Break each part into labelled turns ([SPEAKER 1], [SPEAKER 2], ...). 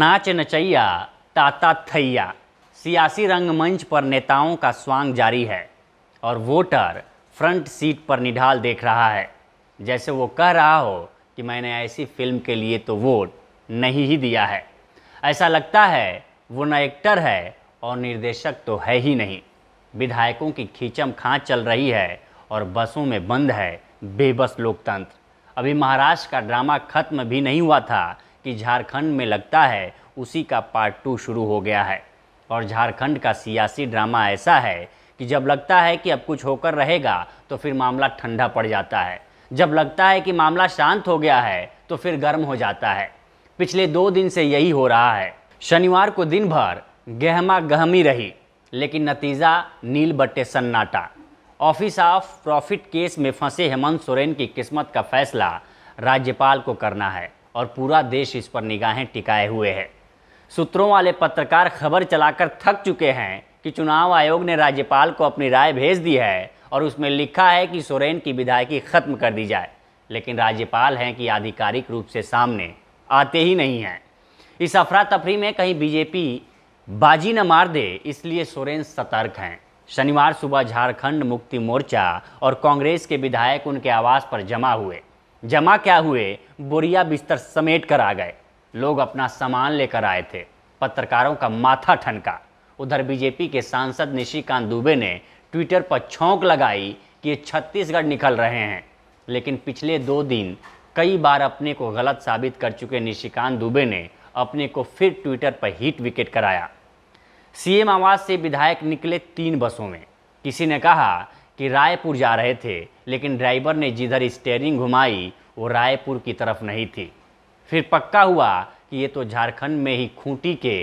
[SPEAKER 1] नाच नचैया ताता थैया सियासी रंगमंच पर नेताओं का स्वांग जारी है और वोटर फ्रंट सीट पर निढाल देख रहा है जैसे वो कह रहा हो कि मैंने ऐसी फिल्म के लिए तो वोट नहीं ही दिया है ऐसा लगता है वो न एक्टर है और निर्देशक तो है ही नहीं विधायकों की खींचम खाँच चल रही है और बसों में बंद है बेबस लोकतंत्र अभी महाराष्ट्र का ड्रामा खत्म भी नहीं हुआ था कि झारखंड में लगता है उसी का पार्ट टू शुरू हो गया है और झारखंड का सियासी ड्रामा ऐसा है कि जब लगता है कि अब कुछ होकर रहेगा तो फिर मामला ठंडा पड़ जाता है जब लगता है कि मामला शांत हो गया है तो फिर गर्म हो जाता है पिछले दो दिन से यही हो रहा है शनिवार को दिन भर गहमा गहमी रही लेकिन नतीजा नील बट्टे सन्नाटा ऑफिस ऑफ प्रॉफिट केस में फंसे हेमंत सोरेन की किस्मत का फैसला राज्यपाल को करना है और पूरा देश इस पर निगाहें टिकाए हुए है सूत्रों वाले पत्रकार खबर चलाकर थक चुके हैं कि चुनाव आयोग ने राज्यपाल को अपनी राय भेज दी है और उसमें लिखा है कि सोरेन की विधायकी खत्म कर दी जाए लेकिन राज्यपाल हैं कि आधिकारिक रूप से सामने आते ही नहीं हैं इस अफरा तफरी में कहीं बीजेपी बाजी न मार दे इसलिए सोरेन सतर्क हैं शनिवार सुबह झारखंड मुक्ति मोर्चा और कांग्रेस के विधायक उनके आवास पर जमा हुए जमा क्या हुए बोरिया बिस्तर समेट कर आ गए लोग अपना सामान लेकर आए थे पत्रकारों का माथा ठनका उधर बीजेपी के सांसद निशिकांत दुबे ने ट्विटर पर छोंक लगाई कि ये छत्तीसगढ़ निकल रहे हैं लेकिन पिछले दो दिन कई बार अपने को गलत साबित कर चुके निशिकांत दुबे ने अपने को फिर ट्विटर पर हीट विकेट कराया सीएम आवास से विधायक निकले तीन बसों में किसी ने कहा कि रायपुर जा रहे थे लेकिन ड्राइवर ने जिधर स्टेयरिंग घुमाई वो रायपुर की तरफ नहीं थी फिर पक्का हुआ कि ये तो झारखंड में ही खूंटी के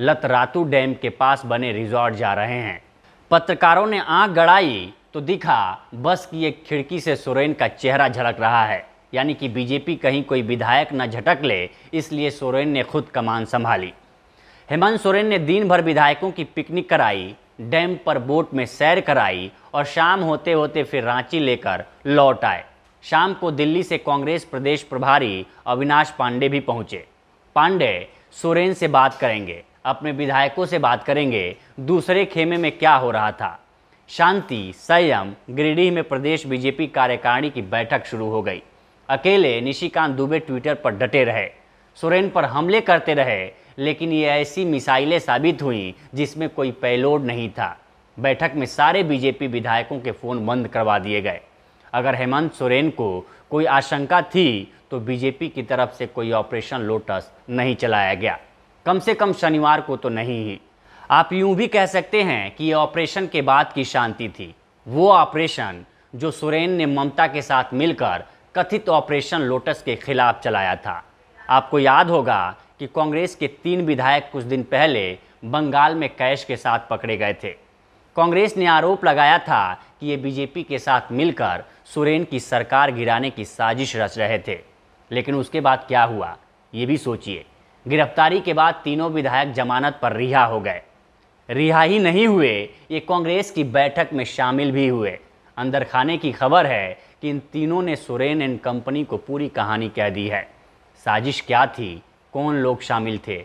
[SPEAKER 1] लतरातू डैम के पास बने रिजॉर्ट जा रहे हैं पत्रकारों ने आँख गड़ाई तो दिखा बस की एक खिड़की से सोरेन का चेहरा झलक रहा है यानी कि बीजेपी कहीं कोई विधायक न झटक ले इसलिए सोरेन ने खुद कमान संभाली हेमंत सोरेन ने दिन भर विधायकों की पिकनिक कराई डैम पर बोट में सैर कराई और शाम होते होते फिर रांची लेकर लौट आए शाम को दिल्ली से कांग्रेस प्रदेश प्रभारी अविनाश पांडे भी पहुंचे पांडे सोरेन से बात करेंगे अपने विधायकों से बात करेंगे दूसरे खेमे में क्या हो रहा था शांति संयम गिरिडीह में प्रदेश बीजेपी कार्यकारिणी की बैठक शुरू हो गई अकेले निशिकांत दुबे ट्विटर पर डटे रहे सोरेन पर हमले करते रहे लेकिन ये ऐसी मिसाइलें साबित हुई जिसमें कोई पेलोड नहीं था बैठक में सारे बीजेपी विधायकों के फ़ोन बंद करवा दिए गए अगर हेमंत सोरेन को कोई आशंका थी तो बीजेपी की तरफ से कोई ऑपरेशन लोटस नहीं चलाया गया कम से कम शनिवार को तो नहीं ही आप यूं भी कह सकते हैं कि ये ऑपरेशन के बाद की शांति थी वो ऑपरेशन जो सोरेन ने ममता के साथ मिलकर कथित ऑपरेशन लोटस के खिलाफ चलाया था आपको याद होगा कि कांग्रेस के तीन विधायक कुछ दिन पहले बंगाल में कैश के साथ पकड़े गए थे कांग्रेस ने आरोप लगाया था कि ये बीजेपी के साथ मिलकर सुरेन की सरकार गिराने की साजिश रच रहे थे लेकिन उसके बाद क्या हुआ ये भी सोचिए गिरफ्तारी के बाद तीनों विधायक जमानत पर रिहा हो गए रिहा ही नहीं हुए ये कांग्रेस की बैठक में शामिल भी हुए अंदर खाने की खबर है कि इन तीनों ने सुरेन एंड कंपनी को पूरी कहानी कह दी है साजिश क्या थी कौन लोग शामिल थे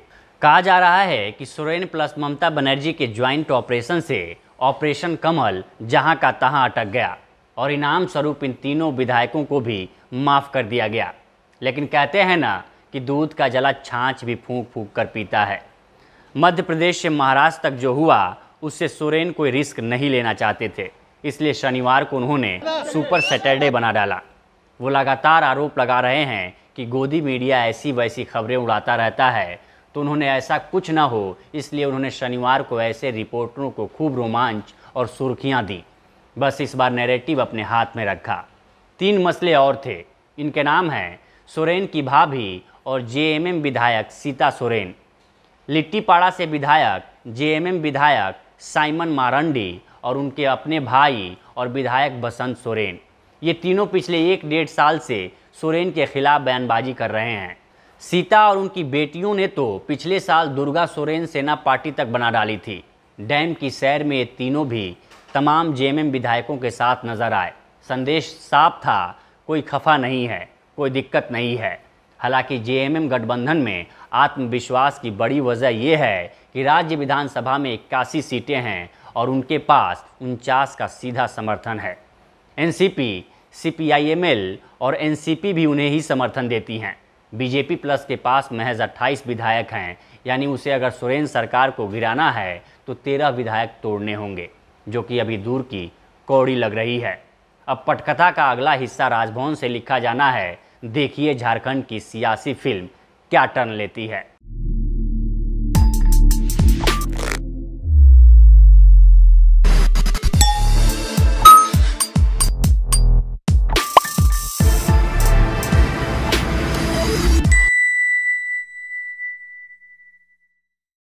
[SPEAKER 1] कहा जा रहा है कि सुरेन प्लस ममता बनर्जी के ज्वाइंट ऑपरेशन से ऑपरेशन कमल जहां का तहां अटक गया और इनाम स्वरूप इन तीनों विधायकों को भी माफ़ कर दिया गया लेकिन कहते हैं ना कि दूध का जला छाछ भी फूंक फूंक कर पीता है मध्य प्रदेश से महाराष्ट्र तक जो हुआ उससे सोरेन कोई रिस्क नहीं लेना चाहते थे इसलिए शनिवार को उन्होंने सुपर सैटरडे बना डाला वो लगातार आरोप लगा रहे हैं कि गोदी मीडिया ऐसी वैसी खबरें उड़ाता रहता है तो उन्होंने ऐसा कुछ ना हो इसलिए उन्होंने शनिवार को ऐसे रिपोर्टरों को खूब रोमांच और सुर्खियां दी बस इस बार नैरेटिव अपने हाथ में रखा तीन मसले और थे इनके नाम हैं सोरेन की भाभी और जेएमएम विधायक सीता सोरेन लिट्टीपाड़ा से विधायक जेएमएम विधायक साइमन मारंडी और उनके अपने भाई और विधायक बसंत सोरेन ये तीनों पिछले एक डेढ़ साल से सोरेन के खिलाफ बयानबाजी कर रहे हैं सीता और उनकी बेटियों ने तो पिछले साल दुर्गा सोरेन सेना पार्टी तक बना डाली थी डैम की सैर में ये तीनों भी तमाम जेएमएम विधायकों के साथ नजर आए संदेश साफ था कोई खफा नहीं है कोई दिक्कत नहीं है हालांकि जेएमएम गठबंधन में आत्मविश्वास की बड़ी वजह यह है कि राज्य विधानसभा में इक्यासी सीटें हैं और उनके पास उनचास का सीधा समर्थन है एनसीपी सीपीआईएमएल और एनसीपी भी उन्हें ही समर्थन देती हैं बीजेपी प्लस के पास महज 28 विधायक हैं यानी उसे अगर सुरेंद्र सरकार को गिराना है तो 13 विधायक तोड़ने होंगे जो कि अभी दूर की कौड़ी लग रही है अब पटकथा का अगला हिस्सा राजभवन से लिखा जाना है देखिए झारखंड की सियासी फिल्म क्या टर्न लेती है